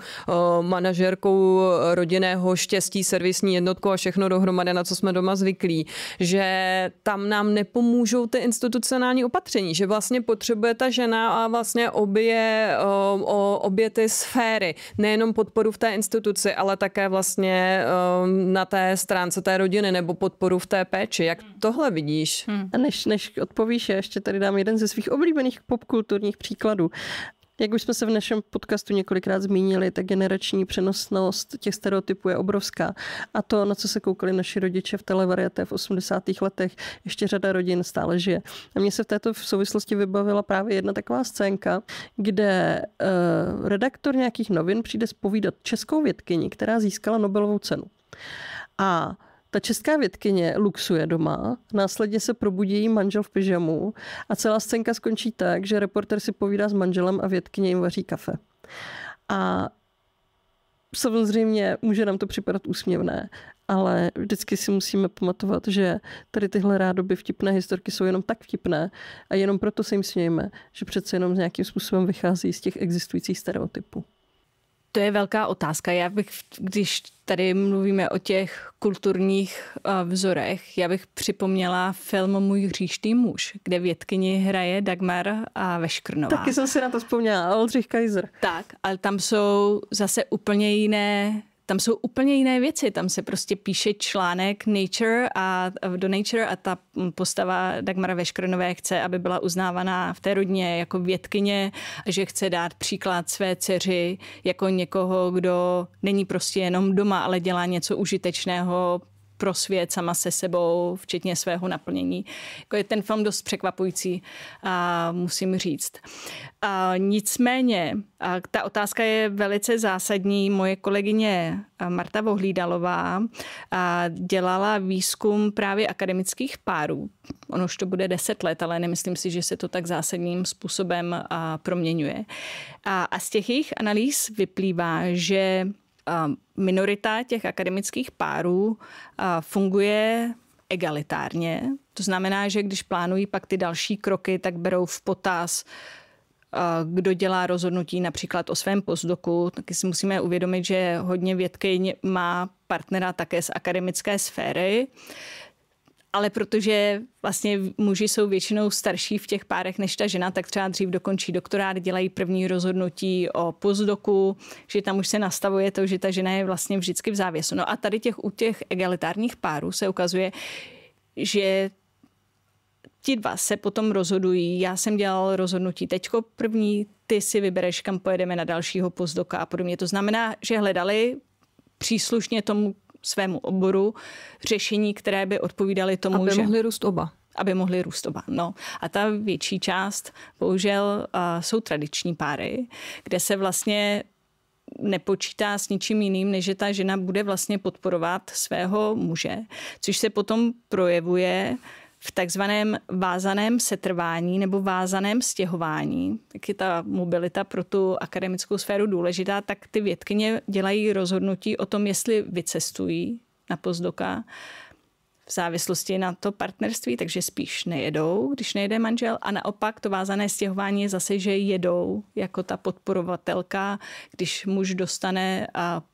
e, manažerkou rodinného štěstí, servisní jednotku a všechno dohromady, na co jsme doma zvyklí, že tam nám nepomůžou ty institucionální opatření, že vlastně potřebuje ta žena a vlastně obě o, um, o, obě ty sféry. Nejenom podporu v té instituci, ale také vlastně o, um, na té stránce té rodiny nebo podporu v té péči. Jak hmm. tohle vidíš? Hmm. A než, než odpovíš, ještě tady dám jeden ze svých oblíbených popkulturních příkladů. Jak už jsme se v našem podcastu několikrát zmínili, ta generační přenosnost těch stereotypů je obrovská. A to, na co se koukali naši rodiče v televariaté v 80. letech, ještě řada rodin stále žije. A mně se v této souvislosti vybavila právě jedna taková scénka, kde uh, redaktor nějakých novin přijde spovídat českou vědkyni, která získala Nobelovou cenu. A ta česká vědkyně luxuje doma, následně se probudí její manžel v pyžamu a celá scénka skončí tak, že reporter si povídá s manželem a větkyně jim vaří kafe. A samozřejmě může nám to připadat úsměvné, ale vždycky si musíme pamatovat, že tady tyhle rádoby vtipné historky jsou jenom tak vtipné a jenom proto se jim smějeme, že přece jenom nějakým způsobem vychází z těch existujících stereotypů. To je velká otázka. Já bych, když tady mluvíme o těch kulturních eh, vzorech, já bych připomněla film Můj hříštý muž, kde větkyni hraje Dagmar a Veškrnová. Taky jsem si na to vzpomněla, Oldřich Kaiser. Tak, ale tam jsou zase úplně jiné tam jsou úplně jiné věci. Tam se prostě píše článek Nature a do Nature a ta postava Dagmara Veškronové chce, aby byla uznávaná v té rodině jako vědkyně, že chce dát příklad své dceři jako někoho, kdo není prostě jenom doma, ale dělá něco užitečného pro svět sama se sebou, včetně svého naplnění. Jako je ten film dost překvapující, a musím říct. A nicméně, a ta otázka je velice zásadní. Moje kolegyně Marta Vohlídalová dělala výzkum právě akademických párů. Ono už to bude deset let, ale nemyslím si, že se to tak zásadním způsobem proměňuje. A, a z těch jejich analýz vyplývá, že minorita těch akademických párů funguje egalitárně. To znamená, že když plánují pak ty další kroky, tak berou v potaz kdo dělá rozhodnutí například o svém pozdoku. taky si musíme uvědomit, že hodně vědkyň má partnera také z akademické sféry ale protože vlastně muži jsou většinou starší v těch párech než ta žena, tak třeba dřív dokončí doktorát, dělají první rozhodnutí o pozdoku, že tam už se nastavuje to, že ta žena je vlastně vždycky v závěsu. No a tady těch, u těch egalitárních párů se ukazuje, že ti dva se potom rozhodují. Já jsem dělal rozhodnutí teďko první, ty si vybereš, kam pojedeme na dalšího pozdoka a podobně. To znamená, že hledali příslušně tomu svému oboru řešení, které by odpovídaly tomu, aby že... Aby mohly růst oba. Aby mohly růst oba, no. A ta větší část, bohužel, jsou tradiční páry, kde se vlastně nepočítá s ničím jiným, než že ta žena bude vlastně podporovat svého muže, což se potom projevuje v takzvaném vázaném setrvání nebo vázaném stěhování, tak je ta mobilita pro tu akademickou sféru důležitá, tak ty vědkyně dělají rozhodnutí o tom, jestli vycestují na pozdoka v závislosti na to partnerství, takže spíš nejedou, když nejede manžel. A naopak to vázané stěhování je zase, že jedou jako ta podporovatelka, když muž dostane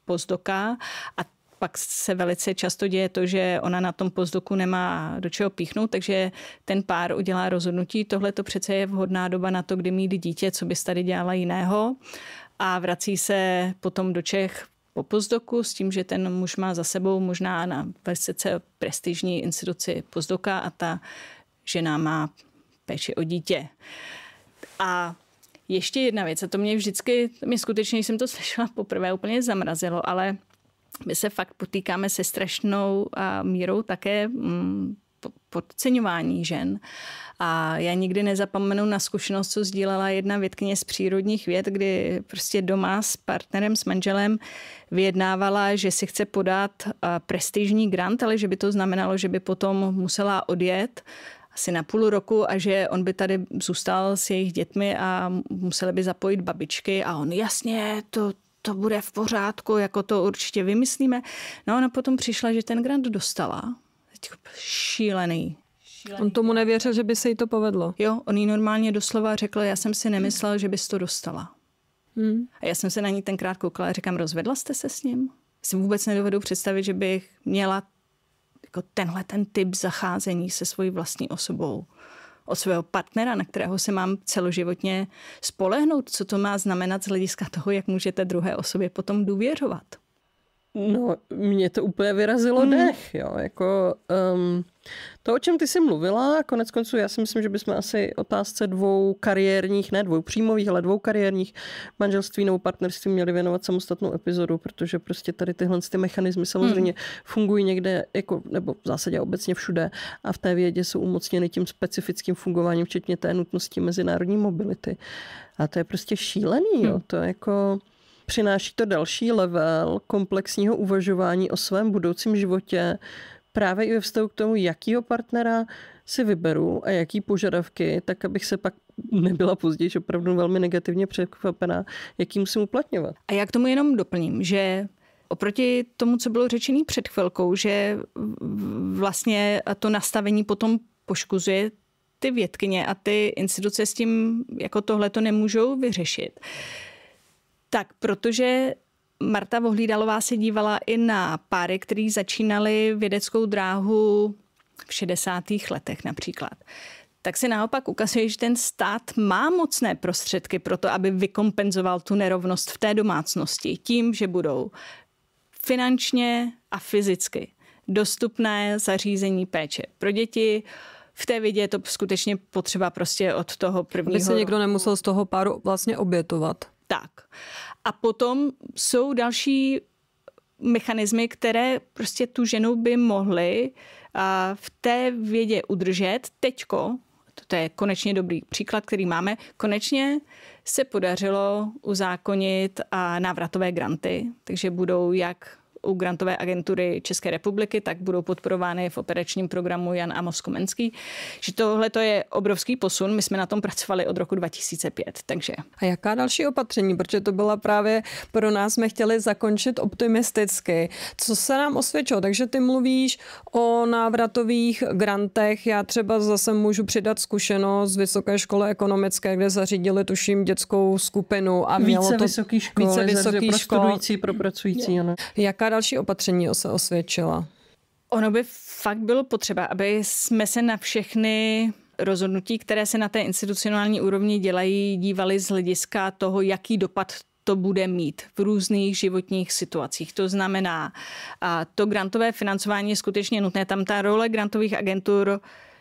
pozdoka. A pak se velice často děje to, že ona na tom pozdoku nemá do čeho píchnout, takže ten pár udělá rozhodnutí. Tohle to přece je vhodná doba na to, kdy mít dítě, co bys tady dělala jiného. A vrací se potom do Čech po pozdoku s tím, že ten muž má za sebou možná na velice prestižní instituci pozdoka a ta žena má péči o dítě. A ještě jedna věc, a to mě vždycky, mě skutečně jsem to slyšela poprvé, úplně zamrazilo, ale my se fakt potýkáme se strašnou mírou také mm, podceňování žen. A já nikdy nezapomenu na zkušenost, co sdílela jedna větkyně z přírodních věd, kdy prostě doma s partnerem, s manželem vyjednávala, že si chce podat prestižní grant, ale že by to znamenalo, že by potom musela odjet asi na půl roku a že on by tady zůstal s jejich dětmi a museli by zapojit babičky a on jasně, to, to bude v pořádku, jako to určitě vymyslíme. No a ona potom přišla, že ten grant dostala. Teď šílený, On tomu nevěřil, že by se jí to povedlo. Jo, on jí normálně doslova řekl, já jsem si nemyslel, že bys to dostala. Hmm. A já jsem se na ní tenkrát koukala a říkám, rozvedla jste se s ním? Si vůbec nedovedu představit, že bych měla jako tenhle ten typ zacházení se svojí vlastní osobou od svého partnera, na kterého se mám celoživotně spolehnout, co to má znamenat z hlediska toho, jak můžete druhé osobě potom důvěřovat. No, mě to úplně vyrazilo mm. dech, jo, jako um, to, o čem ty jsi mluvila, konec konců já si myslím, že bychom asi otázce dvou kariérních, ne dvou příjmových, ale dvou kariérních manželství nebo partnerství měli věnovat samostatnou epizodu, protože prostě tady tyhle ty mechanismy samozřejmě mm. fungují někde, jako, nebo v zásadě obecně všude a v té vědě jsou umocněny tím specifickým fungováním, včetně té nutnosti mezinárodní mobility. A to je prostě šílený, jo, hmm. to je jako... Přináší to další level komplexního uvažování o svém budoucím životě, právě i ve vztahu k tomu, jakýho partnera si vyberu a jaký požadavky, tak abych se pak nebyla později opravdu velmi negativně překvapená, jaký musím uplatňovat. A já k tomu jenom doplním, že Oproti tomu, co bylo řečený před chvilkou, že vlastně to nastavení potom poškozuje ty větkyně a ty instituce s tím jako tohle to nemůžou vyřešit tak, protože Marta Vohlídalová se dívala i na páry, který začínali vědeckou dráhu v 60. letech například tak se naopak ukazuje, že ten stát má mocné prostředky pro to, aby vykompenzoval tu nerovnost v té domácnosti tím, že budou finančně a fyzicky dostupné zařízení péče pro děti, v té vědě je to skutečně potřeba prostě od toho prvního. Aby se někdo nemusel z toho páru vlastně obětovat. Tak. A potom jsou další mechanismy, které prostě tu ženu by mohly v té vědě udržet. Teďko, to je konečně dobrý příklad, který máme, konečně se podařilo uzákonit návratové granty, takže budou jak u Grantové agentury České republiky, tak budou podporovány v operačním programu Jan Amos Komenský. Že tohle to je obrovský posun, my jsme na tom pracovali od roku 2005, takže. A jaká další opatření, protože to byla právě pro nás, jsme chtěli zakončit optimisticky. Co se nám osvědčilo? Takže ty mluvíš o návratových grantech, já třeba zase můžu přidat zkušenost z Vysoké školy ekonomické, kde zařídili tuším dětskou skupinu a více mělo to... vysoký škol, více vysokých škol. pro studující, pro pracující. Ano. Jaká další opatření se osvědčila? Ono by fakt bylo potřeba, aby jsme se na všechny rozhodnutí, které se na té institucionální úrovni dělají, dívali z hlediska toho, jaký dopad to bude mít v různých životních situacích. To znamená, to grantové financování je skutečně nutné. Tam ta role grantových agentur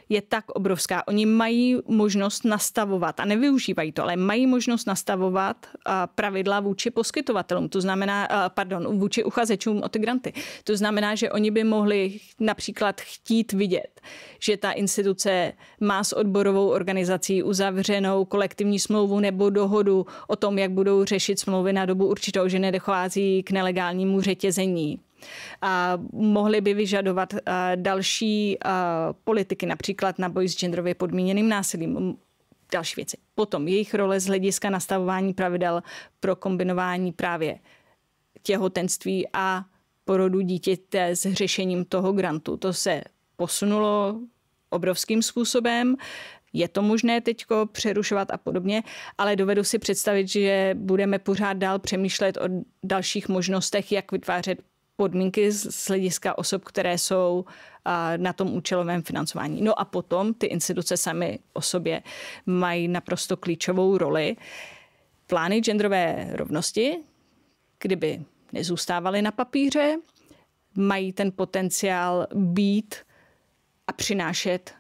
je tak obrovská. Oni mají možnost nastavovat, a nevyužívají to, ale mají možnost nastavovat eh, pravidla vůči poskytovatelům, to znamená, eh, pardon, vůči uchazečům o ty granty. To znamená, že oni by mohli například chtít vidět, že ta instituce má s odborovou organizací uzavřenou kolektivní smlouvu nebo dohodu o tom, jak budou řešit smlouvy na dobu určitou, že nedochází k nelegálnímu řetězení a mohly by vyžadovat eh, další eh, politiky, například na boj s genderově podmíněným násilím, další věci. Potom jejich role z hlediska nastavování pravidel pro kombinování právě těhotenství a porodu dítěte s řešením toho grantu. To se posunulo obrovským způsobem. Je to možné teď přerušovat a podobně, ale dovedu si představit, že budeme pořád dál přemýšlet o dalších možnostech, jak vytvářet podmínky z hlediska osob, které jsou na tom účelovém financování. No a potom ty instituce sami o sobě mají naprosto klíčovou roli. Plány genderové rovnosti, kdyby nezůstávaly na papíře, mají ten potenciál být a přinášet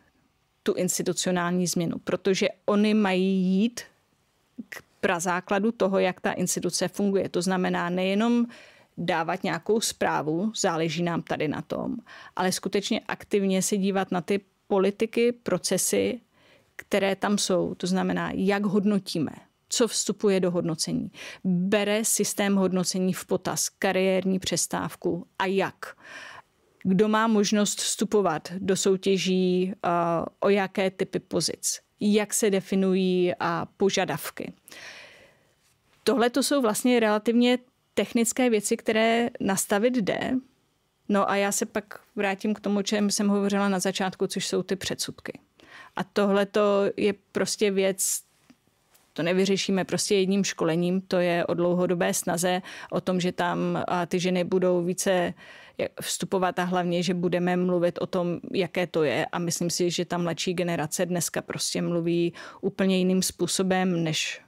tu institucionální změnu, protože oni mají jít k prazákladu toho, jak ta instituce funguje. To znamená nejenom dávat nějakou zprávu, záleží nám tady na tom, ale skutečně aktivně se dívat na ty politiky, procesy, které tam jsou. To znamená, jak hodnotíme, co vstupuje do hodnocení. Bere systém hodnocení v potaz kariérní přestávku a jak. Kdo má možnost vstupovat do soutěží, eh, o jaké typy pozic, jak se definují požadavky. Tohle to jsou vlastně relativně technické věci, které nastavit jde. No a já se pak vrátím k tomu, čem jsem hovořila na začátku, což jsou ty předsudky. A tohle to je prostě věc, to nevyřešíme prostě jedním školením, to je o dlouhodobé snaze, o tom, že tam ty ženy budou více vstupovat a hlavně, že budeme mluvit o tom, jaké to je a myslím si, že ta mladší generace dneska prostě mluví úplně jiným způsobem, než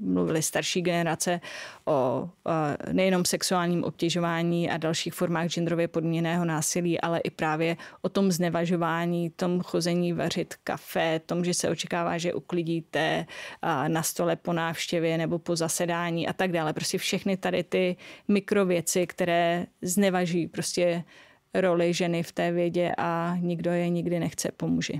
mluvili starší generace o nejenom sexuálním obtěžování a dalších formách genderově podmíněného násilí, ale i právě o tom znevažování, tom chození vařit kafe, tom, že se očekává, že uklidíte na stole po návštěvě nebo po zasedání a tak dále. Prostě všechny tady ty mikrověci, které znevažují prostě roli ženy v té vědě a nikdo je nikdy nechce pomůže.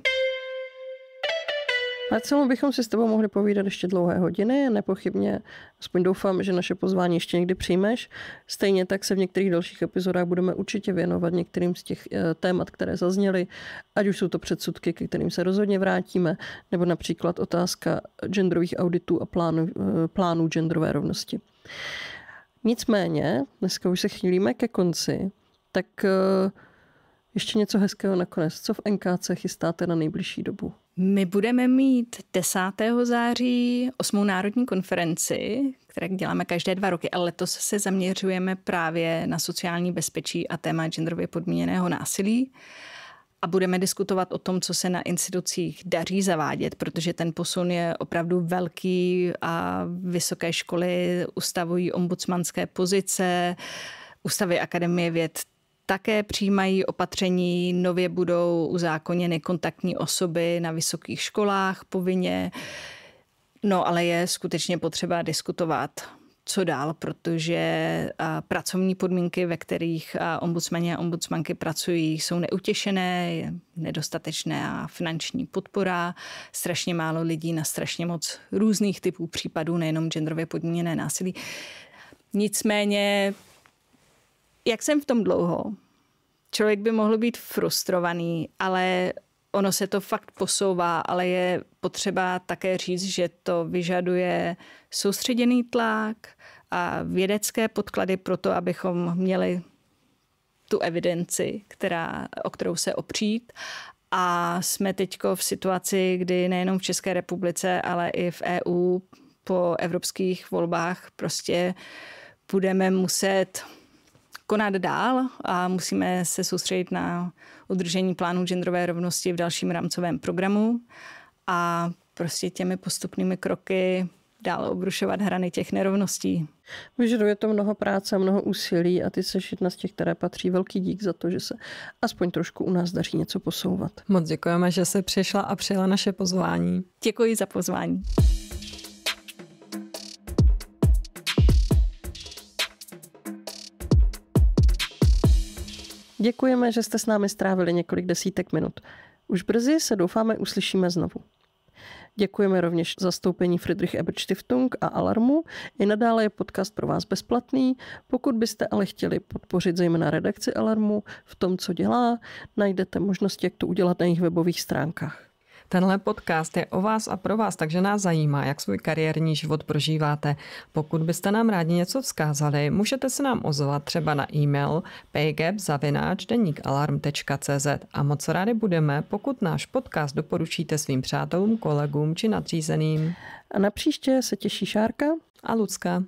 Na celou bychom si s tebou mohli povídat ještě dlouhé hodiny, nepochybně, aspoň doufám, že naše pozvání ještě někdy přijmeš. Stejně tak se v některých dalších epizodách budeme určitě věnovat některým z těch eh, témat, které zazněly, ať už jsou to předsudky, ke kterým se rozhodně vrátíme, nebo například otázka genderových auditů a plánů, eh, plánů genderové rovnosti. Nicméně, dneska už se chýlíme ke konci, tak eh, ještě něco hezkého nakonec. Co v NKC chystáte na nejbližší dobu? My budeme mít 10. září 8. národní konferenci, které děláme každé dva roky, ale letos se zaměřujeme právě na sociální bezpečí a téma genderově podmíněného násilí a budeme diskutovat o tom, co se na institucích daří zavádět, protože ten posun je opravdu velký a vysoké školy ustavují ombudsmanské pozice, ústavy Akademie věd také přijímají opatření, nově budou uzákoněny kontaktní osoby na vysokých školách povinně. No ale je skutečně potřeba diskutovat co dál, protože pracovní podmínky, ve kterých ombudsmani a ombudsmanky pracují, jsou neutěšené, je a finanční podpora, strašně málo lidí na strašně moc různých typů případů, nejenom genderově podmíněné násilí. Nicméně jak jsem v tom dlouho? Člověk by mohl být frustrovaný, ale ono se to fakt posouvá, ale je potřeba také říct, že to vyžaduje soustředěný tlak a vědecké podklady pro to, abychom měli tu evidenci, která, o kterou se opřít. A jsme teď v situaci, kdy nejenom v České republice, ale i v EU po evropských volbách prostě budeme muset konat dál a musíme se soustředit na udržení plánu genderové rovnosti v dalším rámcovém programu a prostě těmi postupnými kroky dál obrušovat hrany těch nerovností. Vyžaduje to mnoho práce a mnoho úsilí a ty seš jedna z těch, které patří velký dík za to, že se aspoň trošku u nás daří něco posouvat. Moc děkujeme, že se přišla a přijela naše pozvání. Děkuji za pozvání. Děkujeme, že jste s námi strávili několik desítek minut. Už brzy se doufáme uslyšíme znovu. Děkujeme rovněž zastoupení Friedrich Ebert Stiftung a Alarmu. I nadále je podcast pro vás bezplatný. Pokud byste ale chtěli podpořit zejména redakci Alarmu v tom, co dělá, najdete možnost, jak to udělat na jejich webových stránkách. Tenhle podcast je o vás a pro vás, takže nás zajímá, jak svůj kariérní život prožíváte. Pokud byste nám rádi něco vzkázali, můžete se nám ozvat třeba na e-mail paygap.alarm.cz a moc rádi budeme, pokud náš podcast doporučíte svým přátelům, kolegům či nadřízeným. A na příště se těší Šárka a Lucka.